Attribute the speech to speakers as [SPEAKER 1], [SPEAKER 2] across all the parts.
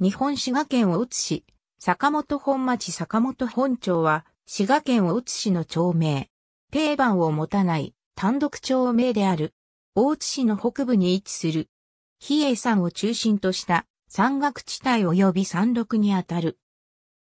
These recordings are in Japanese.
[SPEAKER 1] 日本滋賀県を移市、坂本本町坂本本町は、滋賀県を移市の町名。定番を持たない単独町名である。大津市の北部に位置する。比叡山を中心とした山岳地帯及び山麓にあたる。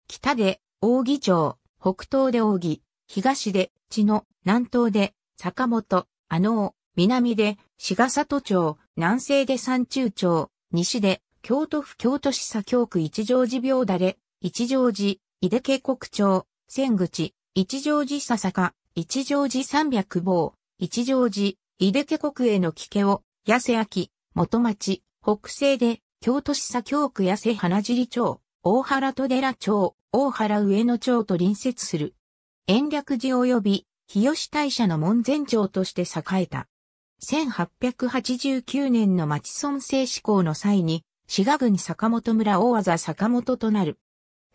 [SPEAKER 1] 北で扇町、北東で扇、東で地の、南東で坂本、あの南で滋賀里町、南西で山中町、西で京都府京都市左京区一条寺病だれ、一条寺、井出家国町、千口、一条寺笹坂、一条寺三百坊、一条寺、井出家国への聞けを、八瀬秋、元町、北西で、京都市左京区八瀬花尻町、大原戸寺町、大原上野町と隣接する。延暦寺及び、日吉大社の門前町として栄えた。1889年の町村政志向の際に、滋賀郡坂本村大技坂本となる。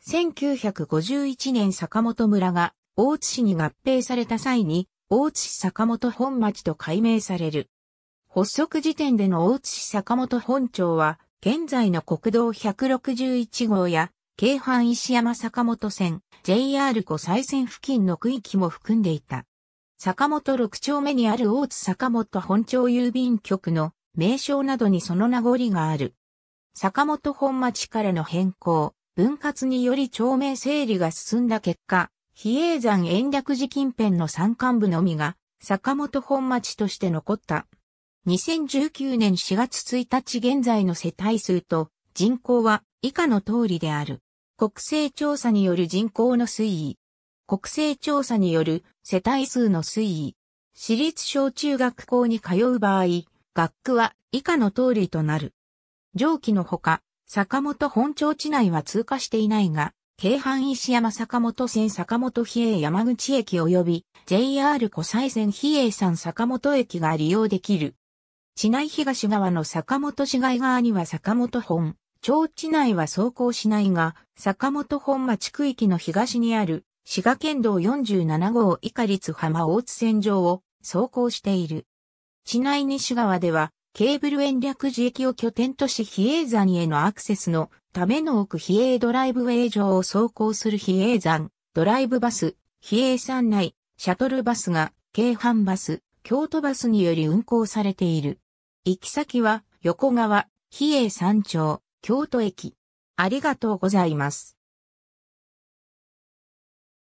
[SPEAKER 1] 1951年坂本村が大津市に合併された際に、大津市坂本本町と改名される。発足時点での大津市坂本本町は、現在の国道161号や、京阪石山坂本線、JR 湖西線付近の区域も含んでいた。坂本六丁目にある大津坂本本町郵便局の名称などにその名残がある。坂本本町からの変更、分割により町名整理が進んだ結果、比叡山延暦寺近辺の山間部のみが、坂本本町として残った。2019年4月1日現在の世帯数と人口は以下の通りである。国勢調査による人口の推移。国勢調査による世帯数の推移。私立小中学校に通う場合、学区は以下の通りとなる。上記のほか、坂本本町地内は通過していないが、京阪石山坂本線坂本比叡山口駅及び JR 湖西線比叡山坂本駅が利用できる。市内東側の坂本市街側には坂本本、町地内は走行しないが、坂本本町区域の東にある滋賀県道47号以下立浜大津線上を走行している。市内西側ではケーブル延暦寺駅を拠点とし比叡山へのアクセスのための奥比叡ドライブウェイ上を走行する比叡山、ドライブバス、比叡山内、シャトルバスが、京阪バス、京都バスにより運行されている。行き先は、横川、比叡山町、京都駅。ありがとうございます。